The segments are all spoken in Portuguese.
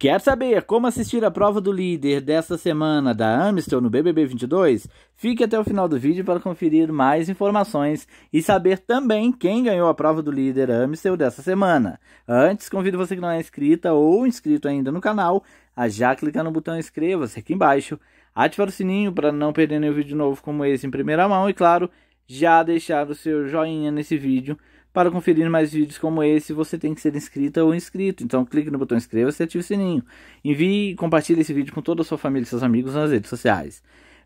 Quer saber como assistir a prova do líder desta semana da Amistel no BBB 22? Fique até o final do vídeo para conferir mais informações e saber também quem ganhou a prova do líder Amistel dessa semana. Antes, convido você que não é inscrita ou inscrito ainda no canal a já clicar no botão inscreva-se aqui embaixo, ativar o sininho para não perder nenhum vídeo novo como esse em primeira mão e, claro, já deixar o seu joinha nesse vídeo para conferir mais vídeos como esse, você tem que ser inscrita ou inscrito. Então clique no botão inscreva-se e ative o sininho. Envie e compartilhe esse vídeo com toda a sua família e seus amigos nas redes sociais.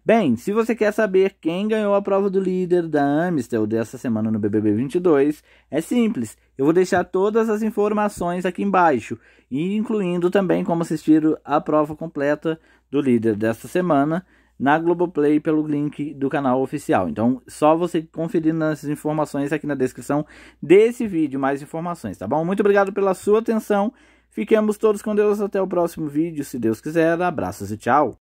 Bem, se você quer saber quem ganhou a prova do líder da Amistel dessa semana no BBB 22, é simples. Eu vou deixar todas as informações aqui embaixo, incluindo também como assistir a prova completa do líder dessa semana na Globoplay pelo link do canal oficial. Então, só você conferindo essas informações aqui na descrição desse vídeo, mais informações, tá bom? Muito obrigado pela sua atenção. Fiquemos todos com Deus até o próximo vídeo, se Deus quiser. Abraços e tchau.